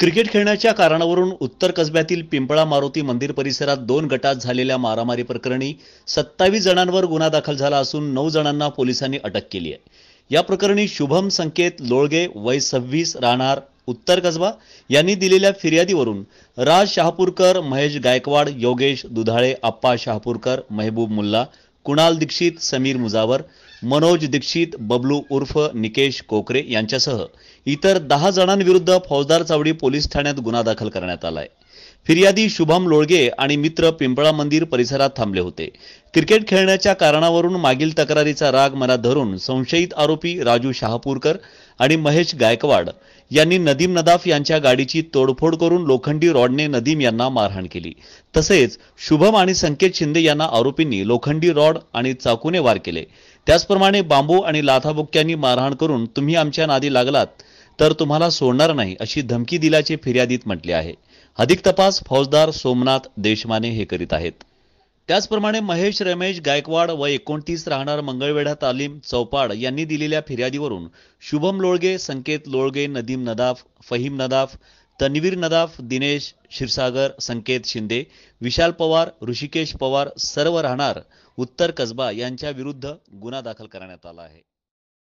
cricket खेळण्याच्या कारणावरून उत्तर कसब्यातील पिंपळा मारुती मंदिर परिसरात दोन गटात झालेल्या मारामारी प्रकरणी सत्तावीस जणांवर गुन्हा दाखल झाला असून नऊ जणांना पोलिसांनी अटक केली आहे या प्रकरणी शुभम संकेत लोळगे वय सव्वीस राहणार उत्तर कसबा यांनी दिलेल्या फिर्यादीवरून राज शहापूरकर महेश गायकवाड योगेश दुधाळे आप्पा शहापूरकर मेहबूब मुल्ला कुणाल दीक्षित समीर मुजावर मनोज दीक्षित बबलू उर्फ निकेश कोकरे यांच्यासह इतर दहा जणांविरुद्ध फौजदार चावडी पोलीस ठाण्यात गुन्हा दाखल करण्यात आला फिर्यादी शुभम लोळगे आणि मित्र पिंपळा मंदिर परिसरात थांबले होते क्रिकेट खेळण्याच्या कारणावरून मागील तक्रारीचा राग मनात धरून संशयित आरोपी राजू शहापूरकर आणि महेश गायकवाड यांनी नदीम नदाफ यांच्या गाडीची तोडफोड करून लोखंडी रॉडने नदीम यांना मारहाण केली तसेच शुभम आणि संकेत शिंदे यांना आरोपींनी लोखंडी रॉड आणि चाकूने वार केले त्याचप्रमाणे बांबू आणि लाथाबुक्क्यांनी मारहाण करून तुम्ही आमच्या नादी लागलात तर तुम्हाला सोडणार नाही अशी धमकी दिल्याचे फिर्यादीत म्हटले आहे अधिक तपास फौजदार सोमनाथ देशमाने हे करीत आहेत त्याचप्रमाणे महेश रमेश गायकवाड व एकोणतीस राहणार मंगळवेढा तालीम चौपाड यांनी दिलेल्या फिर्यादीवरून शुभम लोळगे संकेत लोळगे नदीम नदाफ फहीम नदाफ तनवीर नदाफ दिनेश क्षीरसागर संकेत शिंदे विशाल पवार ऋषिकेश पवार सर्व राहणार उत्तर कसबा यांच्या विरुद्ध गुन्हा दाखल करण्यात आला आहे